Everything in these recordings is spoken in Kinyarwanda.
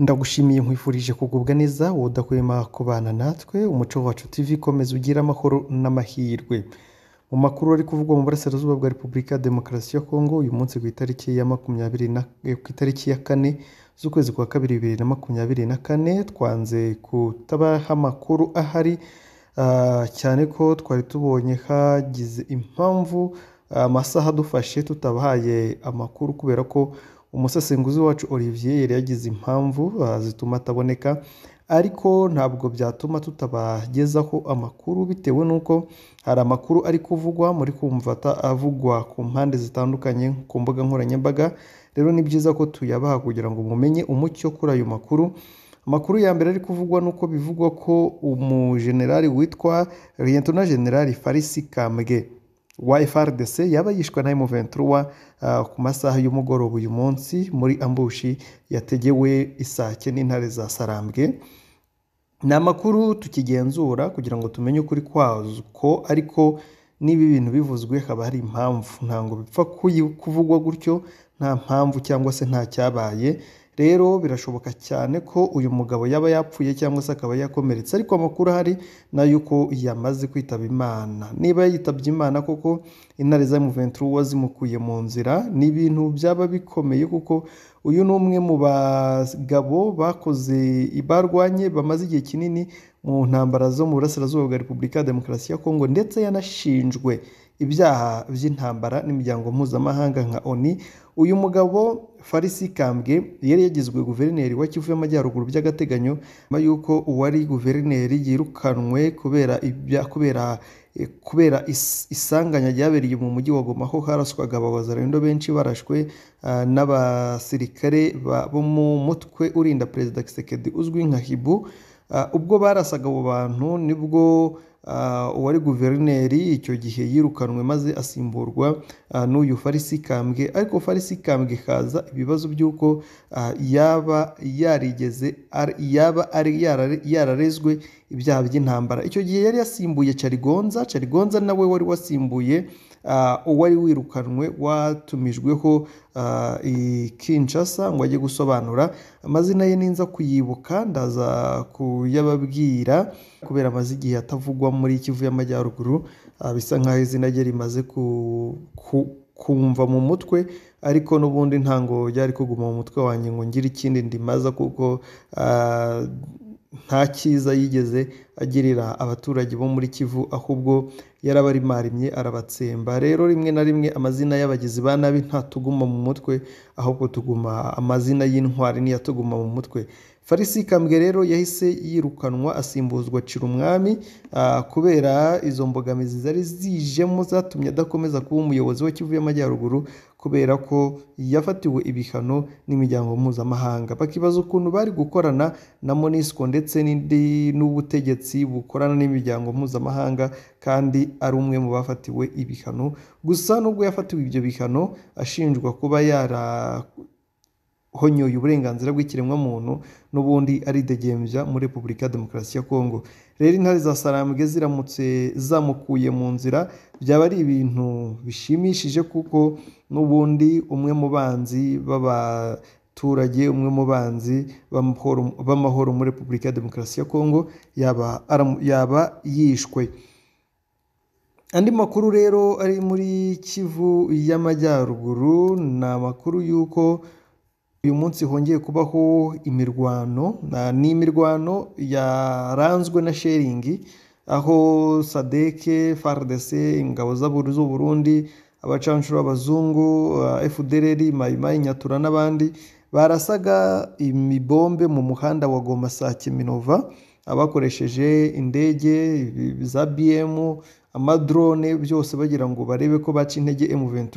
ndagushimiye nkwifurije kugubwa neza wowe kubana natwe umuco wacu tv ikomeza ugira amahoro n'amahirwe mu makuru ari kuvugwa mu burasirazuba bwa repubulika ya demokarasi ya kongo uyu munsi ku itariki ya makumyabiri na eh, ku itariki ya kane z'ukwezi kwa kabiri bibiri na makumyabiri na kane twanze kutabaha amakuru ahari ah, cyane ko twari tubonye hagize impamvu ah, amasaha dufashe tutabahaye amakuru kubera ko umusesenguzi wacu Olivier yari yagize impamvu ah, zituma ataboneka ariko ntabwo byatuma tutabagezaho amakuru bitewe n'uko hari amakuru ari kuvugwa muri kumva avugwa ku mpande zitandukanye ku mbuga nkoranyambaga rero ni byiza ko tuyabaha kugira ngo mumenye umucyo kuri ayo makuru amakuru ya mbere ari kuvugwa nuko bivugwa ko umujenerali witwa liyetona generali farisi kambwe wa FRDC yaba yishwe na m ku masaha y'umugoroba uyu munsi muri ambushi yategewe isake n'intare za Sarambwe ni amakuru tukigenzura kugira ngo tumenye ukuri kwazo ariko niba ibintu bivuzwe haba hari impamvu ntabwo bipfa kuvugwa gutyo nta mpamvu cyangwa se nta cyabaye rero birashoboka cyane ko uyu mugabo yaba yapfuye cyangwa se akaba yakomeretse ariko amakuru ahari nayo uko yamaze kwitaba imana niba yitabye imana koko intare za muventuro uba zimukuye mu nzira ni ibintu byaba bikomeye kuko uyu ni umwe mu bagabo bakoze barwanye bamaze igihe kinini mu ntambara zo mu burasirazuba bwa repubulika ya demokarasi ya kongo ndetse yanashinjwe ibyaha by'intambara n'imiryango mpuzamahanga nka oni uyu mugabo farisi kambwe yari yagizwe guverineri wa kivu y'amajyaruguru by'agateganyo nyuma y'uko uwari guverineri yirukanwe kubera kubera eh, kubera isanganya ryabereye mu mujyi wa goma aho haraswaga ababazarendo benshi barashwe ah, n'abasirikare bo mu mutwe urinda perezida kisekedi uzwi nka hibu ah, ubwo barasaga abo bantu nibwo Ah, uwari guverineri icyo gihe yirukanwe maze asimburwa ah, n'uyu farisi kambwe ariko farisi kambwe kaza ibibazo by'uko ah, yaba yarigeze yaba ari yararezwe ibyaha by'intambara icyo gihe yari yasimbuye carigonza carigonza nawe wari wasimbuye Ah, uwari wirukanwe watumijweho ah, Kinshasa ngo ajye gusobanura amazina ye ninza kuyibuka ndaza kuyababwira kubera amaze igihe atavugwa muri kivu y'amajyaruguru ah, bisa nk'aho izina rye rimaze ku kumva mu mutwe ariko n'ubundi ntango ryari kuguma mu mutwe wanjye ngo ngire ikindi ndimaza kuko nta cyiza yigeze agirira abaturage bo muri Kivu ahubwo yarabarimarimye arabatsemba rero rimwe na rimwe amazina y'abagizi ba nabi ntatuguma mu mutwe ahubwo tuguma amazina y'intwari niyo atuguma mu mutwe Falisi Kambwe rero yahise yirukanwa asimbuzwa Cira umwami ah, kubera izo mbogamizi zari zijemo zatumye adakomeza kuba umuyobozi wa Kivu y'Amajyaruguru kubera ko yafatiwe ibihano n'imiryango mpuzamahanga bakibaza ukuntu bari gukorana na Monisco ndetse n'ubutegetsi bukorana n'imiryango mpuzamahanga kandi ari umwe mu bafatiwe ibihano gusa nubwo yafatiwe ibyo bihano ashinjwa kuba yara uhonyoye uburenganzira bw'ikiremwamuntu n'ubundi aridegembya muri repubulika ya demokarasi ya kongo rero intare za sarambwe ziramutse zamukuye mu nzira byaba ari ibintu bishimishije kuko n'ubundi umwe mu banzi b'abaturage umwe mu banzi b'amahoro muri repubulika ya demokarasi ya kongo yaba yishwe andi makuru rero ari muri kivu y'amajyaruguru ni amakuru y'uko uyu munsi hongeye kubaho imirwano ni imirwano yaranzwe na sheringi aho sadeke FARDC ingabo z'uburundi abacancuro b'abazungu efudereri eh, mayimayi nyatura n'abandi barasaga imibombe mu muhanda wa goma sake minova abakoresheje indege za bm amadrone byose bagira ngo barebe ko baca intege M23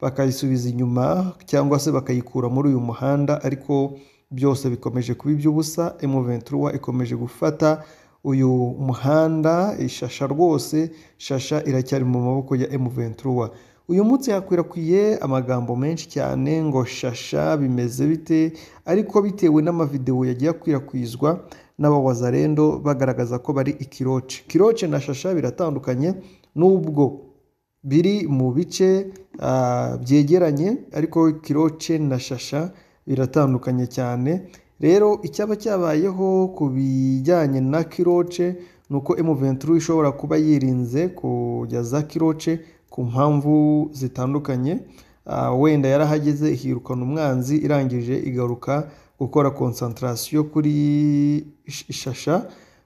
bakayisubiza inyuma cyangwa se bakayikura muri uyu muhanda ariko byose bikomeje kuba iby'ubusa emu ventura ikomeje gufata uyu muhanda ishasha rwose shasha iracyari mu maboko ya emu ventura uyu munsi hakwirakwiye amagambo menshi cyane ngo shasha bimeze bite ariko bitewe n'amavidewo yagiye akwirakwizwa n'abawazarendo bagaragaza ko bari ikiroce kiroce na shasha biratandukanye n'ubwo biri mu bice ah, byegeranye ariko kiroce na Shasha biratandukanye cyane, rero icyaba cyabayeho ku bijyanye na Kiloce ni uko m ishobora kuba yirinze kujya Kiloce ku mpamvu zitandukanye, ah, wenda yarahageze ihirukana umwanzi irangije igaruka gukora concentration kuri Shasha.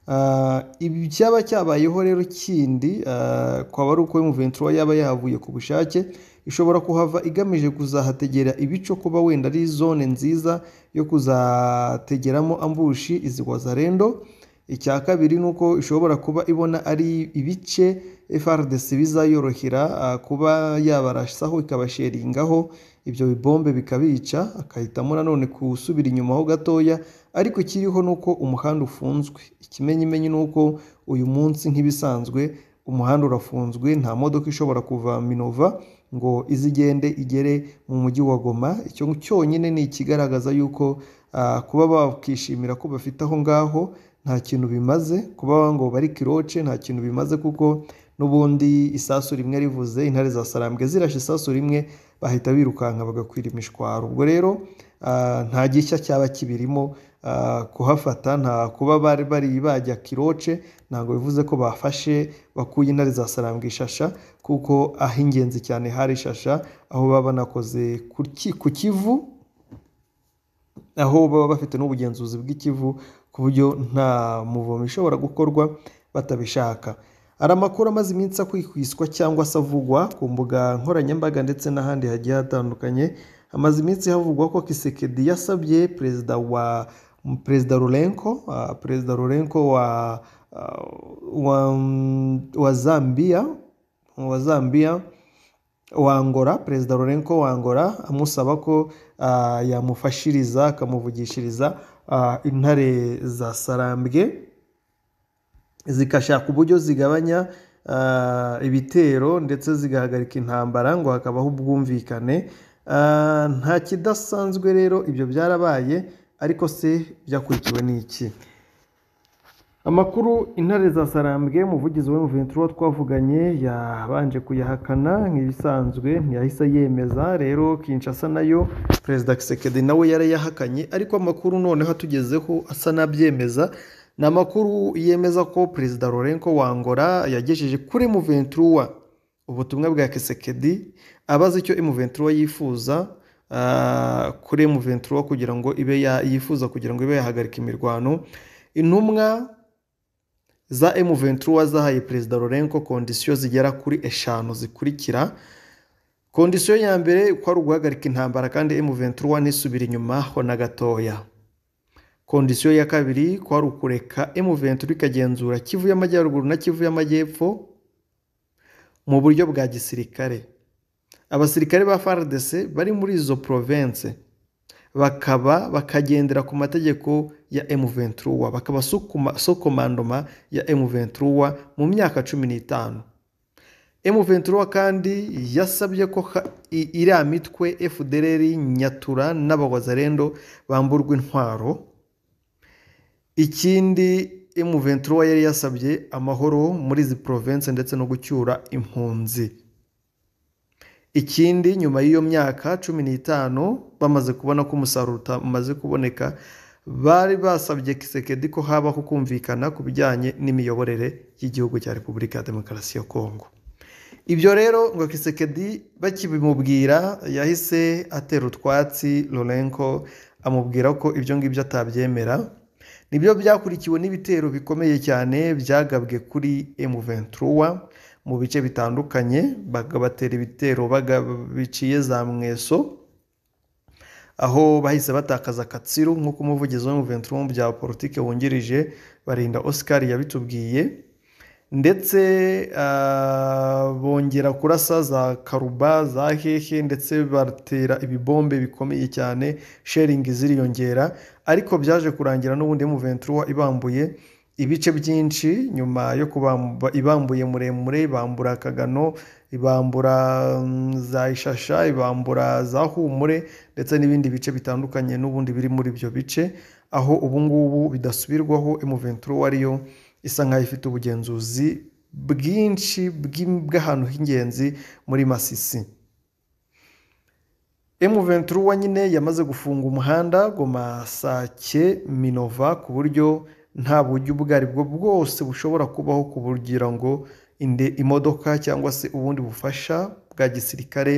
Eh, ibi cyabayeho rero kindi eh, kwaba ari uko umuventura yaba yahavuye ku bushake ishobora kuhava igamije kuzahategera ibico kuba wenda ari zone nziza yo kuzategeramo ambushi izi wazarendo icya kabiri ni uko ishobora kuba ibona ari ibice FRDC bizayorohera eh, kuba yabarasaho ikabasheringaho ibyo bibombe bikabica akahitamo nanone gusubira inyuma ho gatoya ariko ikiriho ni uko umuhanda ufunzwe ikimenyimenyi ni uko uyu munsi nk'ibisanzwe umuhanda urafunzwe nta modoka ishobora kuva minova ngo izigende igere mu mujyi wa goma icyo cyonyine ni ikigaragaza yuko ah, kuba bakishimira ko bafite aho ngaho nta kintu bimaze kuba ngo bari kiroce nta kintu bimaze kuko n'ubundi isasu rimwe rivuze intare za sarambwe zirashe isasu rimwe bahita birukanka bagakwira imishwaro ubwo rero ah, nta gishya cyaba kibirimo ah, kuhafata nta kuba bari bari bajya kiroce ntabwo bivuze ko bafashe bakuye intare za sarambwa ishasha kuko aho ingenzi cyane hari ishasha aho baba banakoze ku kivu aho baba bafite n'ubugenzuzi bw'ikivu ku buryo nta muvumo ishobora gukorwa batabishaka hari amakuru amaze iminsi akwikwiswa cyangwa se avugwa ku mbuga nkoranyambaga ndetse n'ahandi hagiye hatandukanye Amaze iminsi havugwa ko kisekedi yasabye perezida wa perezida rurenko perezida rurenko wa wa zambia wa zambia wa perezida rurenko wa angola amusaba ko yamufashiriza akamuvugishiriza intare za sarambwe zigashaka uburyo zigabanya ah, ibitero ndetse zigahagarika intambara ngo hakabaho ubwumvikane ah, nta kidasanzwe rero ibyo byarabaye ariko se byakurikiwe n'iki amakuru intare za sarambwe umuvugizi wa muventi twavuganye yabanje kuyahakana nk'ibisanzwe ntiyahise yemeza rero Kinshasa nayo perezida Kisekedi nawe yahakanye ariko amakuru noneho atugezeho asa n'abyemeza ni amakuru yemeza ko perezida Lorenko Wangora yagejeje kuri Muventura ubutumwa bwa Kisekedi abaza icyo Muventura yifuza ah, kuri Muventura kugira ngo ibe yifuza kugira ngo ibe yahagarika imirwano intumwa za Muventura zahaye perezida Lorenko kondisiyo zigera kuri eshanu zikurikira kondisiyo ya mbere ko ari uguhagarika intambara kandi Muventura nisubira inyuma ho na gatoya kondisiyo ya kabiri kwari ukureka emuventuri ikagenzura kivu y'amajyaruguru na kivu y'amajyepfo mu buryo bwa gisirikare abasirikare ba FARDC bari muri izo province bakaba bakagendera ku mategeko ya M23 bakaba sokomandoma ya m mu myaka cumi n'itanu m kandi yasabye ko iriya mitwe FDLR Nyatura n'abawazarendo bamburwa intwaro Ikindi M23 yari yasabye amahoro muri izi province ndetse no gucyura impunzi ikindi nyuma y'iyo myaka cumi n'itanu bamaze kubona ko umusaruro utamaze kuboneka bari basabye kisekedi ko habaho kumvikana ku bijyanye n'imiyoborere y'igihugu cya repubulika ya demokarasi ya kongo ibyo rero ngo kisekedi bakibimubwira yahise atera utwatsi lorenko amubwira ko ibyo ngibyo atabyemera nibyo byakurikiwe n'ibitero bikomeye cyane byagabwe kuri emu venturuwa mu bice bitandukanye bagabatera ibitero biciye za mweso aho bahise batakaza katsiru nk'uko umuvugizi wa emu mu bya politiki wungirije barinda oscar yabitubwiye ndetse eh, bongera kurasa za karuba za hehe ndetse batera ibibombe bikomeye cyane sheringi ziriyongera ariko byaje kurangira n'ubundi muventura ibambuye ibice byinshi nyuma yo kubamba ibambuye muremure ibambura kagano ibambura mm, za ishasha ibambura za humure ndetse n'ibindi bice bitandukanye n'ubundi biri muri ibyo bice aho ubungubu bidasubirwaho emuventura ariyo isa nkaho ifite ubugenzuzi bwinshi bw'ahantu h'ingenzi muri masisi emuventuruwa nyine yamaze gufunga umuhanda goma masake minova ku buryo nta buryo ubwo ari bwo bwose bushobora kubaho kugira ngo inde imodoka cyangwa se ubundi bufasha bwa gisirikare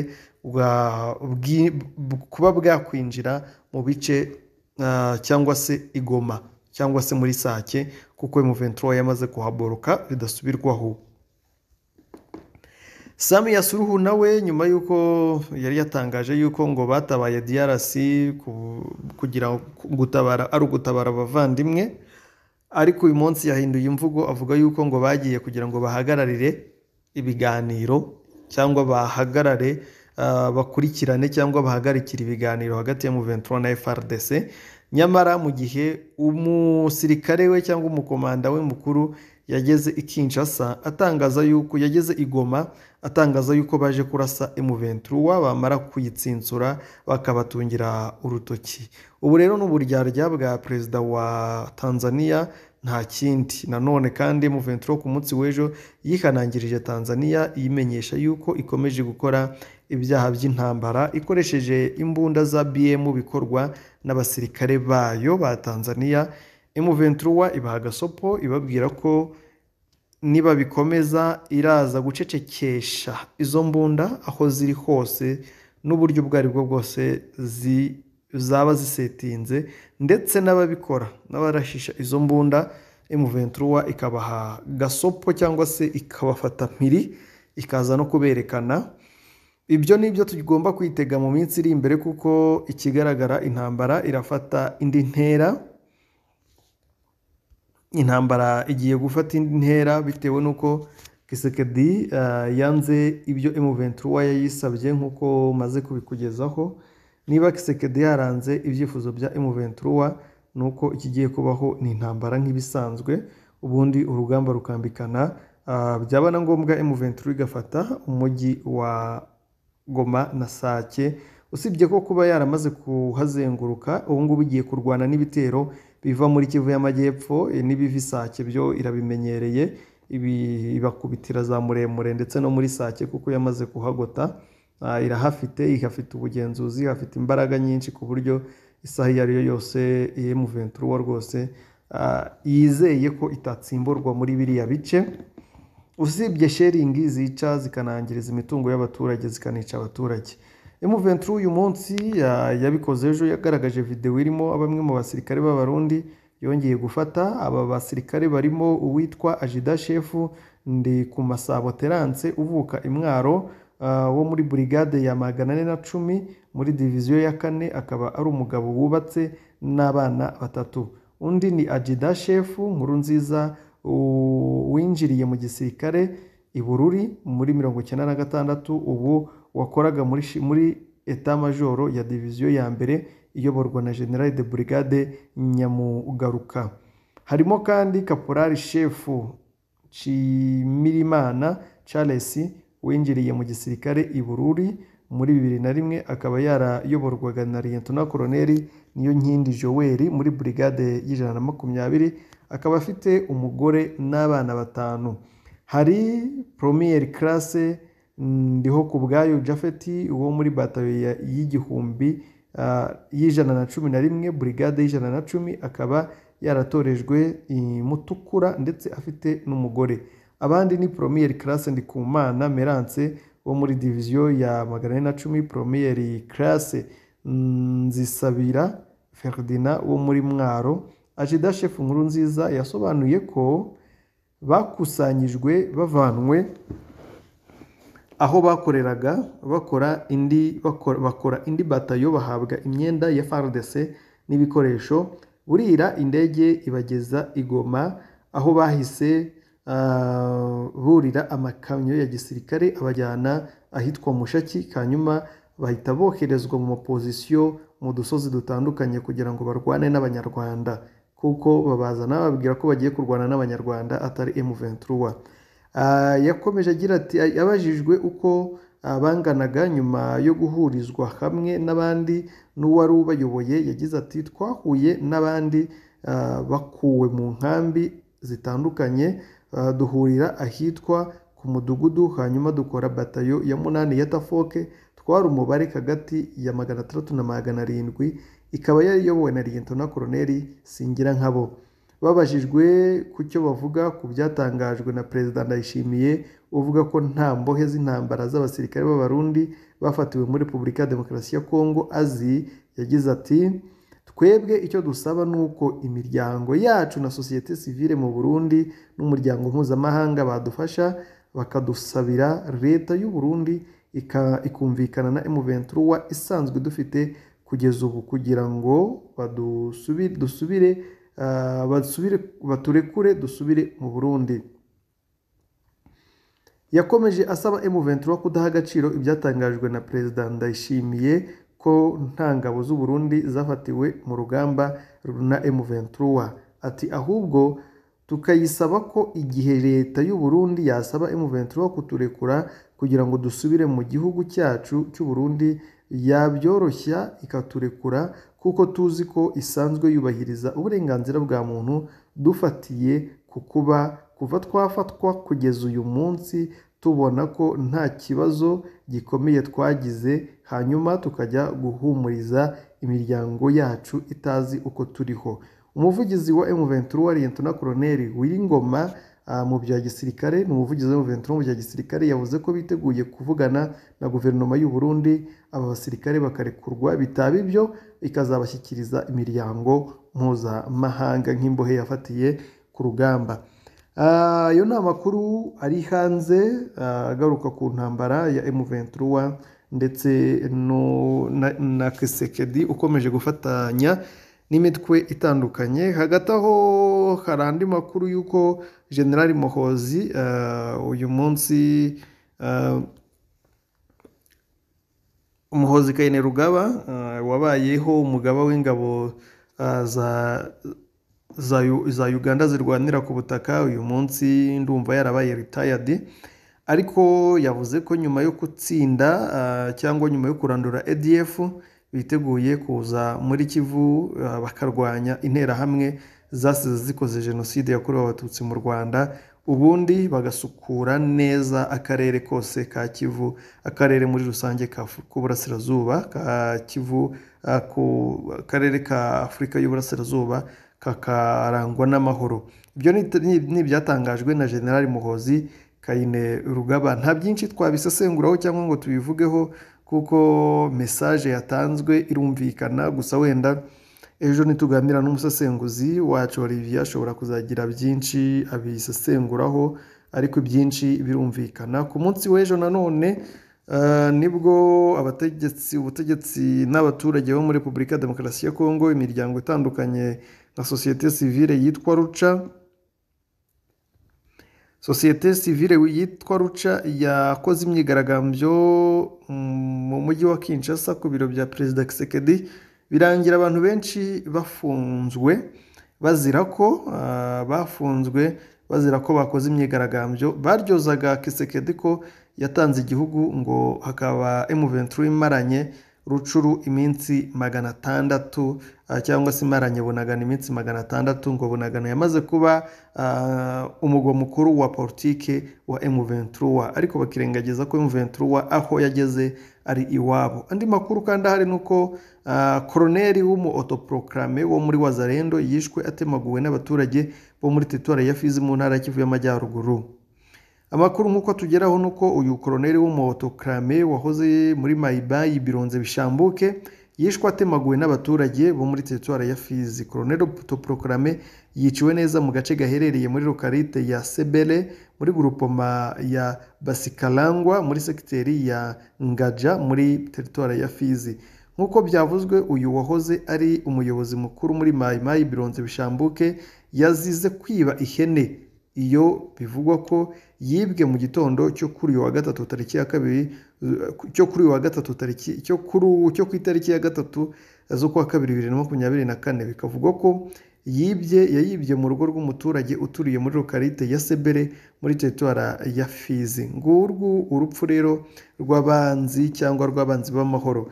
kuba bwakwinjira mu bice ah, cyangwa se igoma cyangwa se muri sake kuko M23 yamaze kuhaboroka bidasubirwaho Sami Yasuruhu nawe nyuma y'uko yari yatangaje yuko ngo batabaye DRC kugira gutabara ari ugutabara abavandimwe ariko uyu munsi yahinduye imvugo avuga yuko ngo bagiye kugira ngo bahagararire ibiganiro cyangwa bahagarare ah, bakurikirane cyangwa bahagarikira ibiganiro hagati ya M23 na FRDC nyamara mu gihe umusirikare we cyangwa umukomanda we mukuru yageze i Kinshasa atangaza yuko yageze igoma atangaza yuko baje kurasa m bamara kuyitsinsura bakabatungira urutoki ubu rero n'uburyarya bwa perezida wa Tanzania nta kindi nanone kandi m ku munsi w'ejo yihanangirije Tanzania iyimenyesha yuko ikomeje gukora ibyaha by'intambara ikoresheje imbunda za BM bikorwa n'abasirikare bayo ba Tanzania M23 ibaha agasopo ibabwira ko nibabikomeza iraza gucecekesha izo mbunda aho ziri hose n'uburyo ubwo ari bwo bwose zaba zisetinze ndetse n'ababikora n'abarashisha izo mbunda M23 ikabaha gasopo cyangwa se ikabafata mpiri ikaza no kuberekana ibyo ni byo tugomba kwitega mu minsi iri imbere kuko ikigaragara intambara irafata indi ntera intambara igiye gufata indi ntera bitewe n'uko kisekedi eh, yanze ibyo emuventura yayisabye nk'uko maze kubikugezaho niba kisekedi yaranze ibyifuzo bya emuventura ni uko ikigiye kubaho ni intambara nk'ibisanzwe ubundi urugamba rukambikana eh, byaba na ngombwa emuventura igafata umujyi wa Goma na Sake usibye ko kuba yaramaze kuhazenguruka ubu ngubu igiye kurwana n'ibitero biva muri Kivu y'Amajyepfo eh, n'ibiva Sake byo irabimenyereye ibakubitira za Muremure ndetse no muri Sake kuko yamaze kuhagota ah, irahafite ihafite ubugenzuzi ihafite imbaraga nyinshi ku buryo isaha iyo ari yo yose emu ventura rwose ah, yizeye ko itatsimburwa muri biriya bice usibye sheringi zica zikanangiriza imitungo y'abaturage zikanica abaturage emuventuri uyu munsi yabikoze ejo yagaragaje videwo irimo bamwe mu basirikare b'abarundi yongeye gufata aba basirikare barimo uwitwa ajida shefu ndi ku masabo terance uvuka imwaro ah, wo muri burigade ya magana ane na cumi muri diviziyo ya kane akaba ari umugabo wubatse n'abana batatu undi ni ajida shefu nkuru nziza winjiriye mu gisirikare i bururi muri mirongo icyenda na gatandatu ubu wakoraga muri eta majoro ya diviziyo ya mbere iyoborwa na general de brigade nyamugaruka harimo kandi kaporari shefu nshimirimana charles winjiriye mu gisirikare i bururi muri bibiri na rimwe akaba yarayoborwaga na Liyetona Koloneli niyo nkindi Joweri muri burigade y'ijana na makumyabiri akaba afite umugore n'abana batanu hari poromiyeri karase ndiho ku bwayo Japhet wo muri batayo y'igihumbi ah, y'ijana na cumi na rimwe burigade y'ijana na cumi akaba yaratorejwe mutukura ndetse afite n'umugore abandi ni poromiyeri karase ndikumana merance wo muri diviziyo ya magana ane na cumi poromiyeri karase nzisabira feridina wo muri mwaro ajida shefu nkuru nziza yasobanuye ko bakusanyijwe bavanwe aho bakoreraga bakora indi bakora indi batayo bahabwa imyenda ya faridese n'ibikoresho burira indege ibageza igoma aho bahise burira ah, amakamyo ya gisirikare abajyana ahitwa mushaki hanyuma bahita boherezwa mu mapozisiyo mu dusozi dutandukanye kugira ngo barwane n'abanyarwanda kuko babazana bababwira ko bagiye kurwana n'abanyarwanda atari M23 ah, yakomeje agira ati “yabajijwe uko ah, banganaga nyuma yo guhurizwa hamwe n'abandi n'uwari ubayoboye yagize ati twahuye n'abandi bakuwe mu nkambi zitandukanye duhurira ahitwa ku mudugudu hanyuma dukora batayo ya munani ya tafoke twari umubare hagati ya magana atandatu na magana arindwi ikaba yariyobowe na liyetona koroneri singira nkabo babajijwe ku cyo bavuga ku byatangajwe na perezida ndayishimiye uvuga ko nta mbohe z'intambara z'abasirikare b'abarundi bafatiwe muri repubulika ya demokarasi ya kongo azi yagize ati twebwe icyo dusaba ni uko imiryango yacu na sosiyete sivile mu burundi n'umuryango mpuzamahanga badufasha bakadusabira leta y'u Burundi ikumvikana na emuventuruwa isanzwe dufite kugeza ubu kugira ngo dusubire ah, baturekure dusubire mu burundi yakomeje asaba emuventuruwa kudaha agaciro ibyatangajwe na perezida ndayishimiye ko nta ngabo z'u Burundi zafatiwe mu rugamba na M23 ati ahubwo tukayisaba ko igihe leta y'u Burundi yasaba M23 kuturekura kugira ngo dusubire mu gihugu cyacu cy'u Burundi yabyoroshya ikaturekura kuko tuzi ko isanzwe yubahiriza uburenganzira bwa muntu dufatiye ku kuba kuva twafatwa kugeza uyu munsi tubona ko nta kibazo gikomeye twagize hanyuma tukajya guhumuriza imiryango yacu itazi uko turiho umuvugizi wa emuventuro wariyenti na koroneri w'ingoma ah, mu bya gisirikare ni umuvugizi wa emuventuro mu bya gisirikare yavuze ko biteguye kuvugana na guverinoma y'u Burundi aba basirikare bakarekurwa bitaba ibyo ikazabashyikiriza imiryango mpuzamahanga nk'imbohe yafatiye ku rugamba ayo ah, ni amakuru ari hanze ah, agaruka ku ntambara ya emuventuruwa ndetse na kisekedi ukomeje gufatanya n'imitwe itandukanye hagati aho hari andi makuru y'uko generali muhozi ah, uyu munsi umuhozi kayine rugaba wabayeho umugaba w'ingabo za za uganda zirwanira ku butaka uyu munsi ndumva yarabaye ritayadi ariko yavuze ko nyuma yo gutsinda ah, cyangwa nyuma yo kurandura edf biteguye kuza muri kivu ah, bakarwanya interahamwe zasize zikoze jenoside yakorewe abatutsi mu rwanda ubundi bagasukura neza akarere kose ka kivu akarere muri rusange k'uburasirazuba ka kivu ah, ku karere ka afurika y'uburasirazuba kakarangwa n'amahoro ibyo ni ibyatangajwe na generali muhozi kayine rugaba nta byinshi twabisesenguraho cyangwa ngo tubivugeho kuko mesaje yatanzwe irumvikana gusa wenda ejo ntituganira n'umusesenguzi wacu olivier ashobora kuzagira byinshi abisesenguraho ariko ibyinshi birumvikana ku munsi w'ejo nanone eh, nibwo abategetsi ubutegetsi n'abaturage bo muri repubulika ya demokarasi ya kongo imiryango itandukanye na sosiyete sivire yitwa ruca sosiyete sivire yitwa ruca yakoze imyigaragambyo mu mujyi wa kinshasa ku biro bya perezida kisekedi birangira abantu benshi bafunzwe bazira ko bafunzwe bazira ko bakoze imyigaragambyo baryozaga kisekedi ko yatanze igihugu ngo hakaba emuventuri imaranye rucuru iminsi magana atandatu ah, cyangwa se imaranye bunagana iminsi magana atandatu ngo bunagana yamaze kuba ah, umugwa mukuru wa politiki wa emuventuruwa ariko bakirengagiza ko emuventuruwa aho yageze ari iwabo andi makuru kandi ahari ni uko koroneri ah, w'umu otoporokarame wo muri wazarendo yishwe atemaguwe n'abaturage bo muri teritwari ya fizi mu ntara y'amajyaruguru amakuru nk'uko tugeraho ni uko uyu koroneri w'umuhotokarame wahoze muri mayibayi bironze bishambuke yishwe atemaguwe n'abaturage bo muri teritwari ya fizi koroneri toporokarame yiciwe neza mu gace gaherereye muri lokarite ya Sebele muri gurupoma ya basikarangwa muri segiteri ya ngaja muri teritwari ya fizi nk'uko byavuzwe uyu wahoze ari umuyobozi mukuru muri mayimayi bironze bishambuke yazize kwiba ihene iyo bivugwa ko yibwe mu gitondo cyo kuri uyu wa gatatu tariki ya kabiri cyo kuri uyu wa gatatu tariki cyo kuri ubu cyo ku itariki ya gatatu z'ukwa kabiri bibiri na makumyabiri na kane bikavugwa ko yibye yayibye mu rugo rw'umuturage uturiye muri lokarite ya sebere muri teritwara ya fizi ngurwu urupfu rero rw'abanzi cyangwa rw'abanzi b'amahoro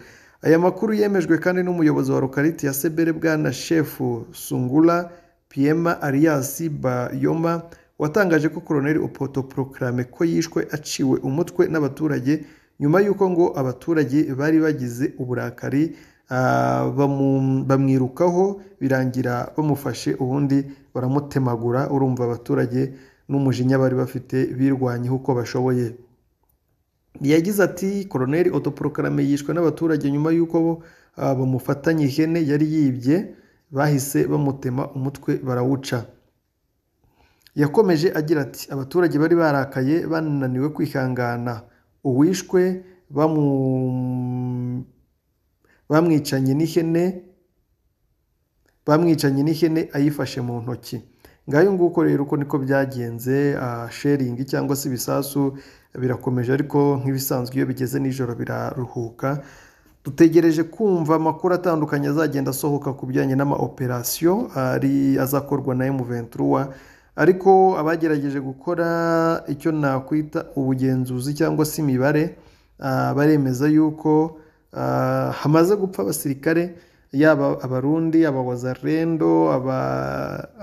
aya makuru yemejwe kandi n'umuyobozi wa lokarite ya sebere bwana shefu sungura piyema ariyasi bayoma watangaje ko koroneli opoto porokarame ko yishwe aciwe umutwe n'abaturage nyuma y'uko ngo abaturage bari bagize uburakari ah, bamwirukaho birangira bamufashe ubundi baramutemagura urumva abaturage n'umujinya bari bafite birwanyeho uko bashoboye yagize ati koroneli otoporokarame yishwe n'abaturage nyuma y'uko ah, bamufatanye ihene yari yibye bahise bamutema umutwe barawuca yakomeje agira ati abaturage bari barakaye bananiwe kwihangana uwishwe bamwicanye n'ihene bamwicanye n'ihene ayifashe mu ntoki ngayo nguko rero uko niko byagenze ah, sheringi cyangwa se ibisasu birakomeje ariko nk'ibisanzwe iyo bigeze nijoro biraruhuka dutegereje kumva amakuru atandukanye azagenda asohoka ku bijyanye n'ama operasiyo azakorwa na M23 ariko abagerageje gukora icyo nakwita ubugenzuzi cyangwa se imibare ah, baremeza yuko ah, hamaze gupfa abasirikare yaba abarundi abawazarendo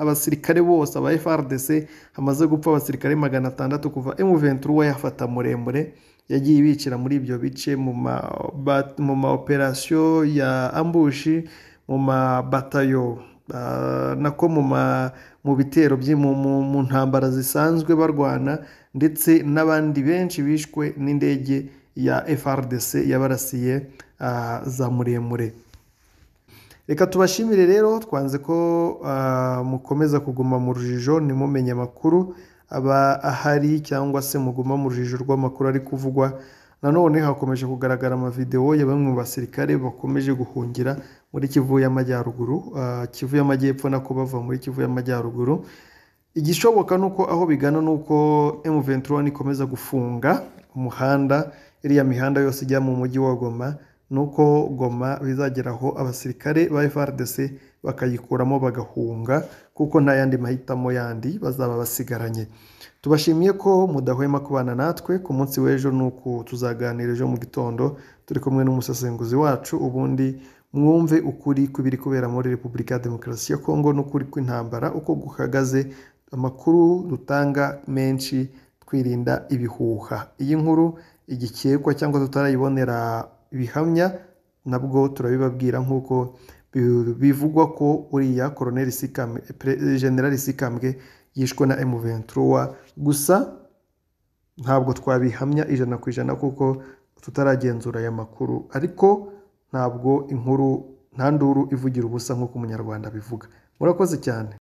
abasirikare bose aba frdc hamaze gupfa abasirikare magana atandatu kuva emuventuri we yafata muremure yagiye ibicira muri ibyo bice mu ma operasiyo ya ambushi mu mabatayo Ah, nako mu bitero mu ntambara zisanzwe barwana ndetse n'abandi benshi bishwe n'indege ya FRDC yabarasiye ah, za muremure reka tubashimire rero twanze ko ah, mukomeza kuguma mu rujijo ntimumenye amakuru aba ahari cyangwa se muguma mu rujijo rw'amakuru ari kuvugwa nanone hakomeje kugaragara amavidewo ya bamwe mu basirikare bakomeje guhungira muri kivu y'amajyaruguru ah, kivu y'amajyepfo nako bava muri kivu y'amajyaruguru igishoboka ni uko aho bigana ni uko M23 ikomeza gufunga umuhanda iriya mihanda yose ijya mu mujyi wa goma ni uko goma bizagera aho abasirikare ba FRDC bakayikuramo bagahunga kuko nta yandi mahitamo yandi bazaba basigaranye tubashimiye ko mudahwema kubana natwe ku munsi w'ejo ni uku tuzaganira ejo mu gitondo turi kumwe n'umusesenguzi wacu ubundi mwumve ukuri kubiri kubera muri repubulika ya demokarasi ya kongo n'ukuri kw'intambara uko guhagaze amakuru dutanga menshi twirinda ibihuha iyi nkuru igikekwa cyangwa tutarayibonera ibihamya nabwo turabibabwira nk'uko bivugwa ko uriya koroneri generari sikambwe yishwe na emu ventura gusa ntabwo twabihamya ijana ku ijana kuko tutaragenzura aya makuru ariko ntabwo inkuru nta nduru ivugira ubusa nk'uko umunyarwanda abivuga murakoze cyane